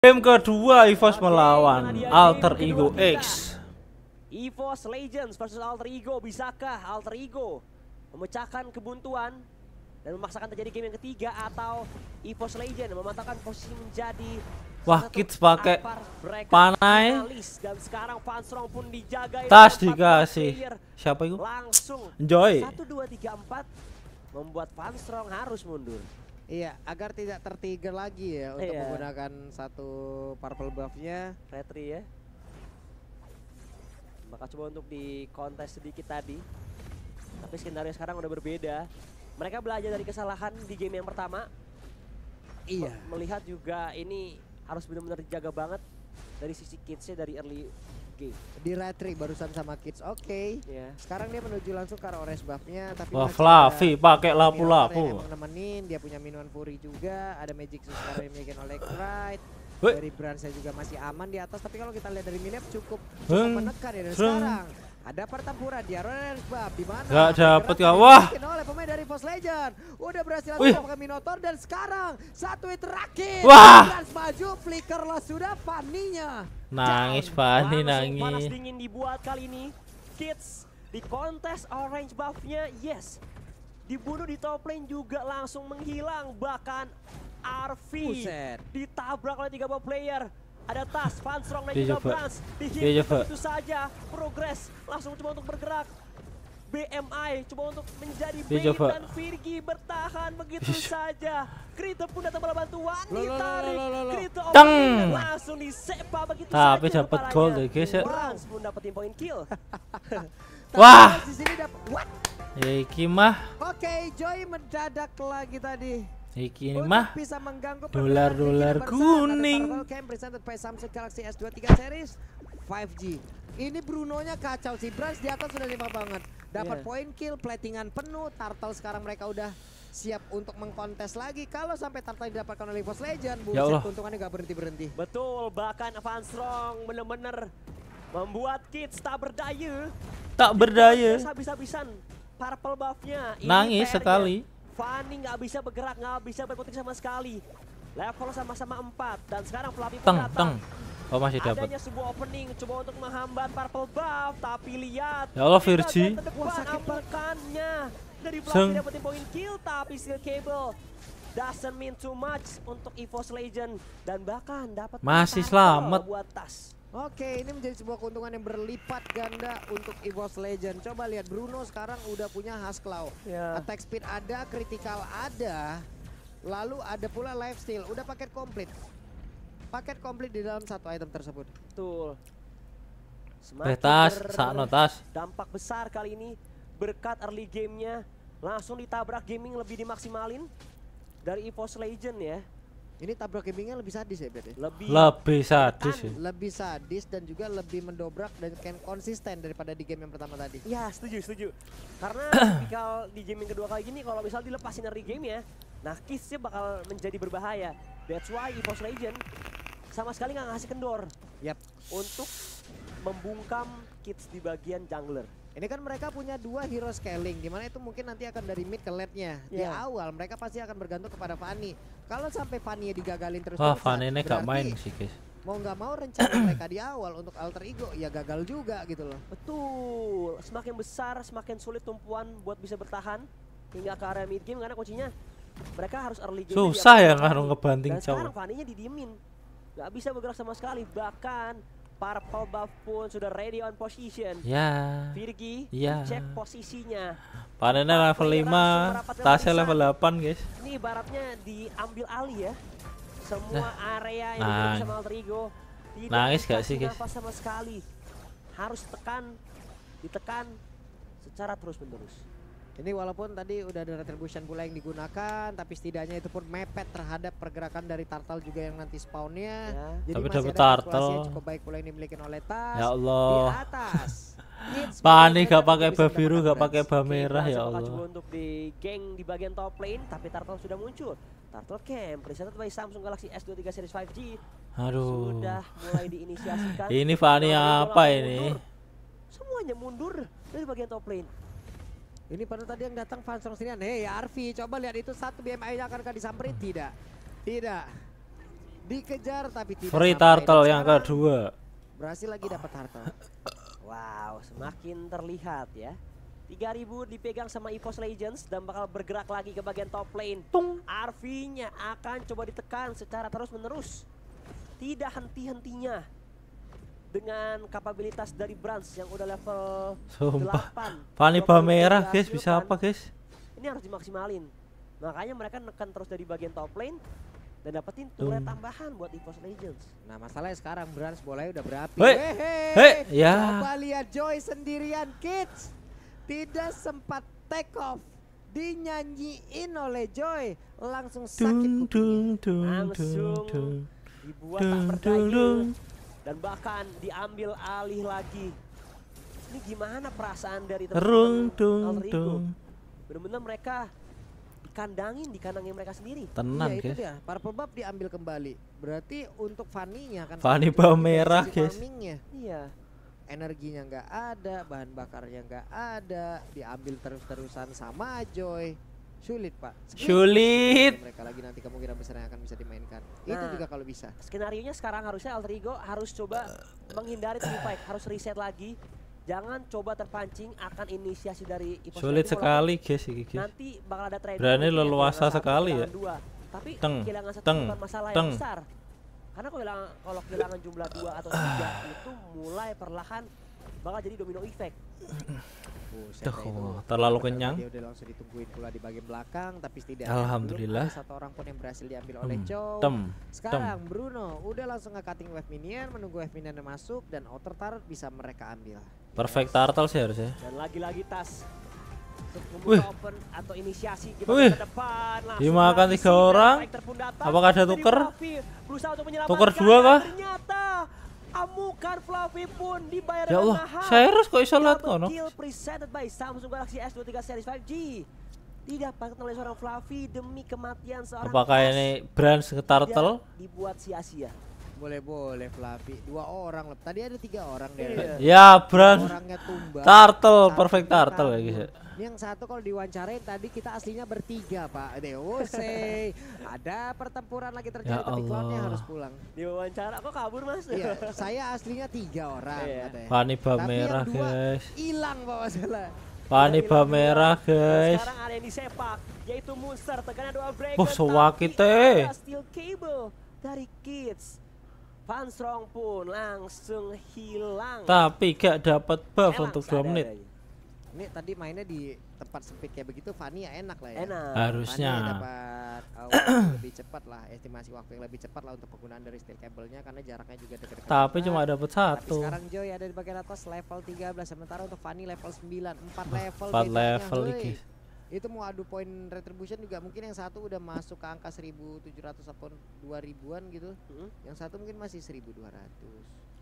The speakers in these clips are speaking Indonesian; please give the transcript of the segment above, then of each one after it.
Game kedua EVOS melawan Alter Ego X. EVOS Legends versus Alter Ego. Bisakah Alter Ego memecahkan kebuntuan dan memaksakan terjadi game yang ketiga atau EVOS Legends memantapkan posisi menjadi Wah, kids pakai panai. Dan sekarang Fansrong pun dijaga Tas dikasih. Siapa itu? Langsung. Enjoy. 1 2 3 membuat Fansrong harus mundur. Iya, agar tidak tertiger lagi ya untuk iya. menggunakan satu purple buff-nya. Retri ya. Maka coba untuk di kontes sedikit tadi. Tapi skenario sekarang udah berbeda. Mereka belajar dari kesalahan di game yang pertama. Iya. Melihat juga ini harus benar-benar dijaga banget dari sisi kidsnya dari early lagi. Di retri barusan sama kids. Oke. Okay. Iya. Yeah. Sekarang dia menuju langsung ke arah orange buff-nya tapi Wah, Fluffy pakai lampu-lampu. Nemenin dia punya minuman puri juga, ada Magic Suscar yang bikin oleh Kraid. Dari saya juga masih aman di atas, tapi kalau kita lihat dari minyak cukup, cukup menekan ya dari sekarang. Ada pertempuran di Orange Buff di mana? Enggak dapat ya. Wah. oleh pemain dari Force Legend. Udah berhasil mendapatkan Minotaur dan sekarang satu hit terakhir. Wah. Trans maju lah sudah paninya. Nangis Fani nangis. Panas dingin dibuat kali ini. Kids di kontes orange buffnya yes. Dibunuh di top lane juga langsung menghilang bahkan Arfi ditabrak oleh tiga buah player. Ada Tas, Van Strong dan juga Brans. Dihit itu saja. Progres langsung coba untuk bergerak. BMI coba untuk menjadi iya, bait dan Virgi bertahan begitu iya. saja. Krito pun datang malah bantuan ditarik. Krito Teng. langsung disepa begitu Tapi saja. Tapi dapat gol deh ya, guys ya. Brans belum dapat poin kill. Wah. Di sini dapat ya, iki mah. Oke, Joy mendadak lagi tadi. Iki ini mah dolar-dolar kuning. Ini Brunonya kacau sih, Brans di atas sudah lima banget. Dapat yeah. poin kill, platingan penuh. Turtle sekarang mereka udah siap untuk mengkontes lagi. Kalau sampai turtle didapatkan oleh Force Legend, buset ya keuntungannya gak berhenti-berhenti. Betul, bahkan Van Strong benar bener membuat kids tak berdaya. Tak berdaya. Habis-habisan purple buffnya. Nangis sekali. Fanny nggak bisa bergerak, nggak bisa berputing sama sekali. Level sama-sama empat dan sekarang Flavi teng, teng. Oh masih dapat. Adanya sebuah opening coba untuk menghambat purple buff tapi lihat. Ya Allah Virgi. Wah Dari Seng. dapetin poin kill tapi still cable. Doesn't mean too much untuk EVOS Legend dan bahkan dapat masih selamat buat tas. Oke, ini menjadi sebuah keuntungan yang berlipat ganda untuk EVOS Legend. Coba lihat Bruno sekarang udah punya Hasklaw. Yeah. Attack speed ada, critical ada, lalu ada pula life steal udah paket komplit paket komplit di dalam satu item tersebut. Betul. Semakin eh, tas, sakno tas. Dampak besar kali ini berkat early gamenya langsung ditabrak gaming lebih dimaksimalin dari EVOS Legend ya. Ini tabrak gamingnya lebih sadis ya berarti? Ya? Lebih, lebih sadis ya. Lebih sadis dan juga lebih mendobrak dan kan konsisten daripada di game yang pertama tadi. Ya setuju, setuju. Karena kalau di game kedua kali ini kalau misal dilepasin dari game ya, nah kissnya bakal menjadi berbahaya. That's why EVOS Legend sama sekali nggak ngasih kendor. Yap, Untuk membungkam kids di bagian jungler. Ini kan mereka punya dua hero scaling, dimana itu mungkin nanti akan dari mid ke late-nya. Yeah. Di iya. awal mereka pasti akan bergantung kepada Fanny. Kalau sampai Fanny digagalin terus, wah Fanny ini gak main sih guys. Mau nggak mau rencana mereka di awal untuk alter ego ya gagal juga gitu loh. Betul, semakin besar semakin sulit tumpuan buat bisa bertahan hingga ke area mid game karena kuncinya mereka harus early game. Susah ya kan ngebanting jauh. Sekarang Fanny-nya didiemin nggak bisa bergerak sama sekali. Bahkan Purple buff pun sudah ready on position. Ya. Virgi ya. cek posisinya. Panennya level 5, Tasya level 8, guys. Ini baratnya diambil alih ya. Semua nah. area yang nah. sama Altrigo. Tidak Nangis gak sih, guys? sama sekali. Harus tekan, ditekan secara terus-menerus. Ini walaupun tadi udah ada retribution pula yang digunakan, tapi setidaknya itu pun mepet terhadap pergerakan dari Tartal juga yang nanti spawnnya. Ya. Jadi tapi dapat Tartal cukup baik pula yang dimiliki oleh Tas. Ya Allah. Di atas. Panik gak pakai bah biru, gak pakai bah merah ya Allah. Coba untuk di geng di bagian top lane, tapi Tartal sudah muncul. Turtle Camp presented by Samsung Galaxy S23 Series 5G. Aduh. Sudah mulai diinisiasikan. ini Fani apa ini? Mundur. Semuanya mundur dari bagian top lane. Ini pada tadi yang datang fans orang sini, Hei Arfi, coba lihat itu satu BMI-nya akan disamperin? Tidak. Tidak. Dikejar tapi tidak. Free turtle yang kedua. Berhasil lagi dapat turtle. Wow, semakin terlihat ya. 3000 dipegang sama EVOS Legends dan bakal bergerak lagi ke bagian top lane. Tung. Arfinya akan coba ditekan secara terus-menerus. Tidak henti-hentinya dengan kapabilitas dari Brans yang udah level Sumpah. 8. Fani merah guys, bisa kan. apa guys? Ini harus dimaksimalin. Makanya mereka neken terus dari bagian top lane dan dapetin turret tambahan buat EVOS Legends. Nah, masalahnya sekarang Brands bolanya udah berapi. Hei, hei, hey. ya. Coba lihat Joy sendirian kids. Tidak sempat take off dinyanyiin oleh Joy langsung sakit dung, dung, dung, langsung dibuat tak percaya. Dan bahkan diambil alih lagi. Ini gimana perasaan dari teman-teman Rung Benar-benar mereka dikandangin di kandangnya mereka sendiri. Tenang, ya, itu dia. Para pebab diambil kembali. Berarti untuk Fanny-nya kan. Fanny bawa merah, guys. Iya. Energinya nggak ada, bahan bakarnya nggak ada, diambil terus-terusan sama Joy. Sulit pak. Sulit. Mereka lagi nanti kemungkinan besar yang akan bisa dimainkan. Nah, itu juga kalau bisa. Skenario nya sekarang harusnya alter ego harus coba menghindari tubuh fight, harus reset lagi. Jangan coba terpancing akan inisiasi dari Ipos. Sulit sekali guys, Nanti bakal ada trade. Berani ya, leluasa sekali ya. Dua. Tapi teng, kehilangan satu teng, masalah teng. yang besar. Karena kalau kehilangan jumlah dua atau tiga ah. itu mulai perlahan bakal jadi domino effect Tuh, terlalu kenyang. Alhamdulillah. satu orang pun yang berhasil diambil oleh hmm. Chow. Tem. Sekarang Tem. Bruno udah langsung nge-cutting wave minion, menunggu wave minion masuk dan outer turret bisa mereka ambil. Perfect yes. turtle sih harusnya. Dan lagi-lagi tas Wih. open atau inisiasi Wih. Depan, dimakan tiga orang. Apakah ada tuker? Tuker dua kah? Ternyata Amukar Fluffy pun dibayar ya Allah, saya harus kok bisa lihat kono. Kill presented by Samsung Galaxy S23 Series 5G. Didapatkan oleh seorang Fluffy demi kematian seorang Apakah ini brand seketartel? Dibuat sia-sia. Boleh-boleh Fluffy. Dua orang Tadi ada tiga orang deh. Ya brand. Turtle, perfect turtle ya guys. Yang satu kalau diwawancarain tadi kita aslinya bertiga Pak Deose. Ada pertempuran lagi terjadi ya tapi klonnya harus pulang. Diwawancara kok kabur Mas? Iya, saya aslinya tiga orang iya. merah guys. Hilang Pak masalah. Paniba merah guys. Sekarang ada yang disepak yaitu monster tekanan dua breaker Oh, sewaki teh. Steel cable dari Kids. Van Strong pun langsung hilang. Tapi gak dapat buff Emang, untuk 2 menit. Adanya. Ini tadi mainnya di tempat sempit kayak begitu Fani ya enak lah ya. Enak. Harusnya. dapat uh, lebih cepat lah estimasi waktu yang lebih cepat lah untuk penggunaan dari steel cable-nya karena jaraknya juga dekat-dekat. Tapi dekat. cuma dapat satu. Tapi sekarang Joy ada di bagian atas level 13 sementara untuk Fanny level 9, 4 level 4 level Itu mau adu poin retribution juga mungkin yang satu udah masuk ke angka 1700 ataupun 2000-an gitu. Mm -hmm. Yang satu mungkin masih 1200.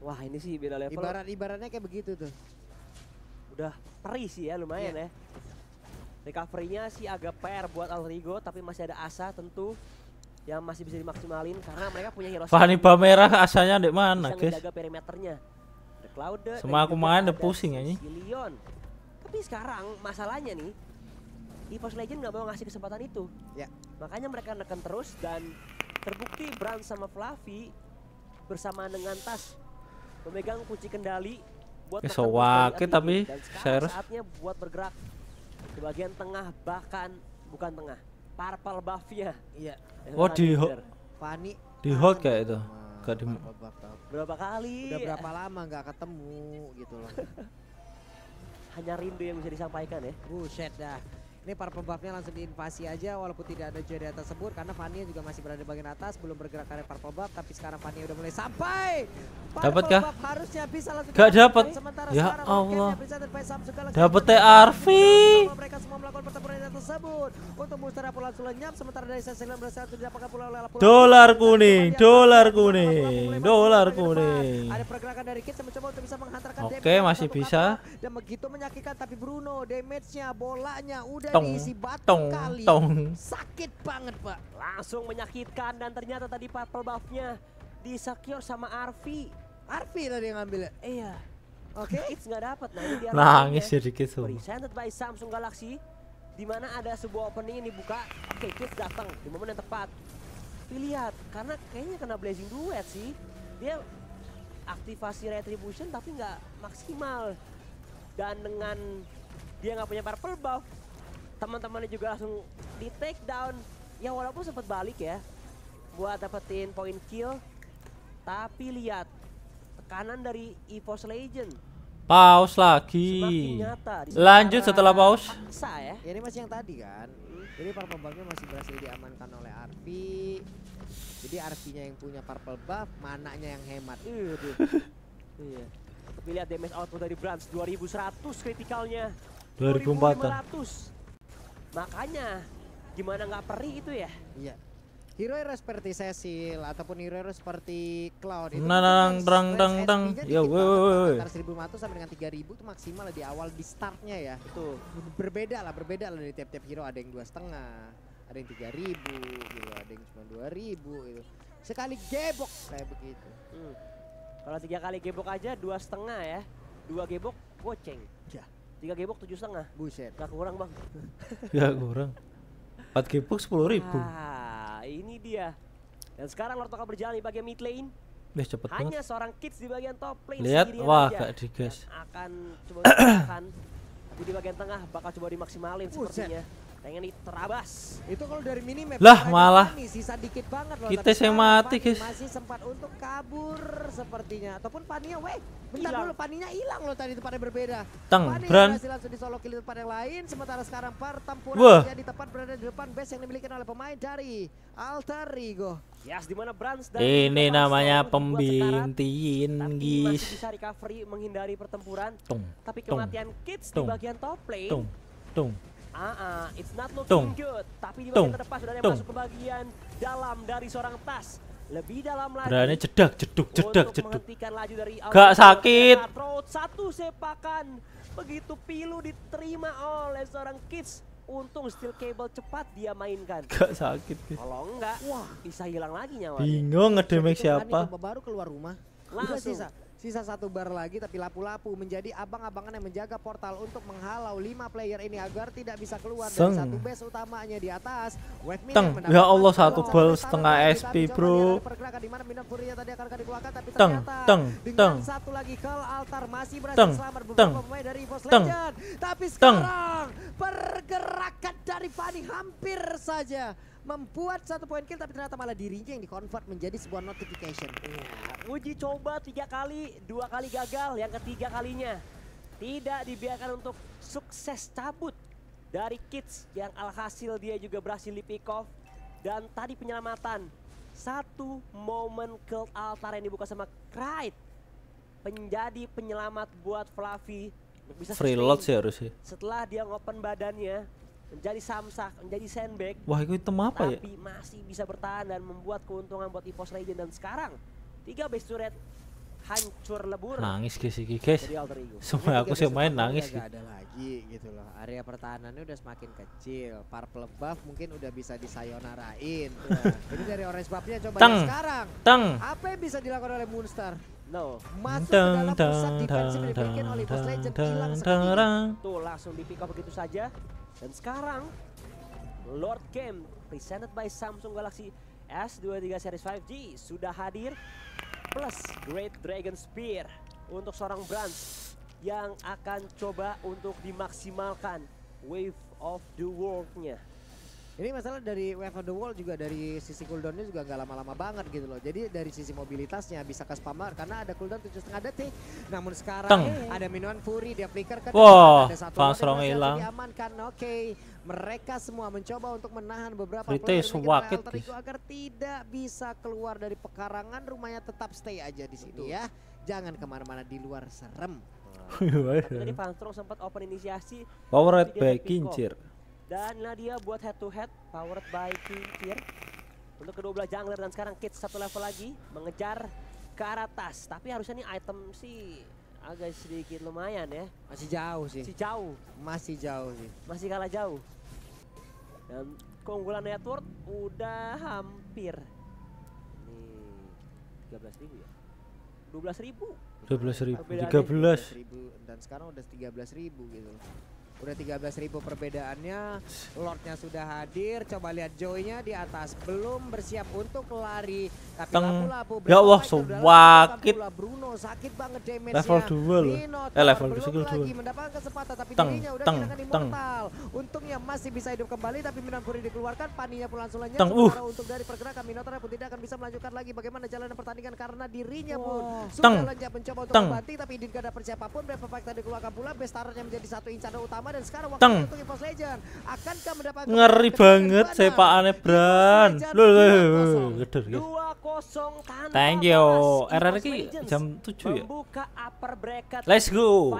Wah, ini sih beda level. Ibarat ibaratnya kayak begitu tuh udah perih sih ya lumayan yeah. ya. Recovery-nya sih agak PR buat Alrigo tapi masih ada asa tentu yang masih bisa dimaksimalin karena mereka punya hero. Fani merah asanya di mana, guys? Jaga perimeternya. The Cloud. Semua aku main udah pusing ya ini. Tapi sekarang masalahnya nih Evos Legend nggak mau ngasih kesempatan itu. Ya. Yeah. Makanya mereka neken terus dan terbukti Bran sama Fluffy bersama dengan Tas memegang kunci kendali buat ya, so wakil tapi share saatnya buat bergerak di bagian tengah bahkan bukan tengah purple ya iya oh di hold Fani di hot kayak itu gak di berapa kali udah berapa lama gak ketemu gitu loh hanya rindu yang bisa disampaikan ya buset dah ini para pembabnya langsung diinvasi aja walaupun tidak ada atas tersebut karena Fania juga masih berada di bagian atas belum bergerak karena para pembab tapi sekarang Fania udah mulai sampai Dapatkah? Gak dapat. Ya Allah. Dapat TRV. Dolar kuning, dolar kuning, dolar kuning. Oke, masih bisa. Dan begitu menyakitkan tapi Bruno damage-nya bolanya udah tong, diisi batu tong, kali. Tong. Sakit banget, Pak. Langsung menyakitkan dan ternyata tadi purple buff-nya di secure sama Arfi. Arfi tadi yang ngambilnya. Iya. Oke. Okay. It's nggak dapat. Nah, ini Nangis sedikit tuh. Presented by Samsung Galaxy di mana ada sebuah opening ini buka. Oke, okay, Kids datang di momen yang tepat. Lihat, karena kayaknya kena blazing duet sih. Dia aktivasi retribution tapi nggak maksimal. Dan dengan dia nggak punya purple buff, teman-temannya juga langsung di take down. Ya walaupun sempat balik ya, buat dapetin poin kill, tapi lihat tekanan dari EVOS Legend. Paus lagi. Nyata, Lanjut setelah paus. Paksa ya. Ini masih yang tadi kan. Jadi para pembangnya masih berhasil diamankan oleh RP. Jadi RP-nya yang punya purple buff, mananya yang hemat. Iya. Tapi lihat damage output dari Brans 2100 kritikalnya. 2400. Makanya gimana nggak perih itu ya? Iya hero-hero seperti Cecil ataupun hero-hero seperti Cloud itu nah, nang dang, dang, dang. Ya, woi. Antara 1500 sampai dengan 3000 itu maksimal di awal di startnya ya. Itu berbeda lah, berbeda lah dari tiap-tiap hero ada yang dua setengah, ada yang 3000 gitu, ada yang cuma 2000 gitu. Sekali gebok kayak begitu. Hmm. Kalau tiga kali gebok aja dua setengah ya, dua gebok goceng. Ya. Tiga gebok tujuh setengah. Buset. Gak kurang bang. Gak kurang. Empat gebok sepuluh ribu. Ah. Nah, ini dia. Dan sekarang Lord Toka berjalan di bagian mid lane. Wih, cepet Hanya banget. seorang kids di bagian top lane Lihat, wah aja. gak digas. Akan coba di bagian tengah bakal coba dimaksimalin sepertinya pengen diterabas. Itu kalau dari mini map Lah malah ini, sisa dikit banget loh. Kita saya mati, guys. Masih sempat untuk kabur sepertinya ataupun paninya weh. Bentar ilang. dulu paninya hilang loh tadi tempatnya berbeda. Tang Bran. Masih langsung disolokin di tempat yang lain sementara sekarang pertempuran Wah. di tempat berada di depan base yang dimiliki oleh pemain dari Alter Ego. Yes, di mana Brans dan Ini namanya pembintin guys. Bisa recovery menghindari pertempuran. Tung, tapi kematian kids tung, di bagian top lane. Tung, tung. Ah, ah. it's not looking Tung. good. Tapi di bagian terdepan sudah ada masuk ke bagian dalam dari seorang tas. Lebih dalam lagi. Berani cedak, ceduk, cedak, ceduk. Gak sakit. Satu sepakan begitu pilu diterima oleh seorang kids. Untung steel cable cepat dia mainkan. Gak sakit. Kalau enggak, wah bisa hilang lagi nyawa. Bingung ngedemek siapa? Baru keluar rumah. Langsung. Sisa satu bar lagi tapi lapu-lapu menjadi abang-abangan yang menjaga portal untuk menghalau lima player ini agar tidak bisa keluar dari satu base utamanya di atas. Teng, ya Allah satu bal setengah SP bro. Teng, teng, teng. Satu lagi Altar masih berhasil teng, selamat teng, pemain dari teng, Legend. Tapi sekarang teng. pergerakan dari Fani hampir saja membuat satu poin kill tapi ternyata malah dirinya yang di convert menjadi sebuah notification. Yeah. uji coba tiga kali, dua kali gagal, yang ketiga kalinya tidak dibiarkan untuk sukses cabut dari Kids yang alhasil dia juga berhasil di pick off dan tadi penyelamatan satu momen cult altar yang dibuka sama Krait menjadi penyelamat buat Fluffy bisa free load ya sih harusnya setelah dia ngopen badannya menjadi samsak, menjadi sandbag. Wah, itu item apa tapi ya? Tapi masih bisa bertahan dan membuat keuntungan buat EVOS Legend dan sekarang tiga base turret hancur lebur. Nangis guys, guys. Semua aku sih main nangis. Gak ada lagi gitu loh. Area pertahanannya udah semakin kecil. Purple buff mungkin udah bisa disayonarain. Jadi dari orange buffnya coba teng, sekarang. Teng. Apa yang bisa dilakukan oleh Moonstar? No. Masuk teng, ke dalam pusat defensive dibikin oleh Legend hilang seketika. Tuh langsung di pick up begitu saja. Dan sekarang Lord Game presented by Samsung Galaxy S23 Series 5G sudah hadir plus Great Dragon Spear untuk seorang Brand yang akan coba untuk dimaksimalkan Wave of the World-nya. Ini masalah dari Wave of the Wall juga dari sisi cooldownnya juga nggak lama-lama banget gitu loh. Jadi dari sisi mobilitasnya bisa ke spammer karena ada cooldown tujuh setengah detik. Namun sekarang Teng. ada minuman Fury dia flicker ke wow, ada satu orang hilang. Diamankan. Oke, okay. mereka semua mencoba untuk menahan beberapa Berita player Alterigo agar tidak bisa keluar dari pekarangan rumahnya tetap stay aja di sini ya. Jangan kemana-mana di luar serem. tadi Fangstrong sempat open inisiasi. Power red by Kincir. Dan inilah dia buat head to head powered by King Fear. Untuk kedua belah jungler dan sekarang Kids satu level lagi mengejar ke arah atas. Tapi harusnya ini item sih agak sedikit lumayan ya. Masih jauh sih. Masih jauh. Masih jauh sih. Masih kalah jauh. Dan keunggulan network udah hampir. Ini 13 ribu ya? 12 ribu. 12 ribu. 13 ribu. Dan sekarang udah 13 ribu gitu Udah 13.000 perbedaannya. Lordnya sudah hadir. Coba lihat Joynya di atas. Belum bersiap untuk lari. Tapi lapu-lapu. Ya Allah, sakit. Bruno sakit banget damage Level 2 loh. Eh, level skill 2. Lagi mendapatkan kesempatan tapi teng, dirinya udah teng, teng. Untungnya masih bisa hidup kembali tapi Minamkuri dikeluarkan. Paninya pun langsung lenyap. Teng, uh. Untuk dari pergerakan Minotaur pun tidak akan bisa melanjutkan lagi bagaimana jalan pertandingan karena dirinya pun sudah lanjut mencoba untuk teng. membanting tapi tidak ada pun Brave Effect tadi keluarkan pula. Bestarnya menjadi satu incaran utama Teng. ngeri banget sepaannya Bran. Lho ya. Thank you. RR jam 7 ya. Let's go.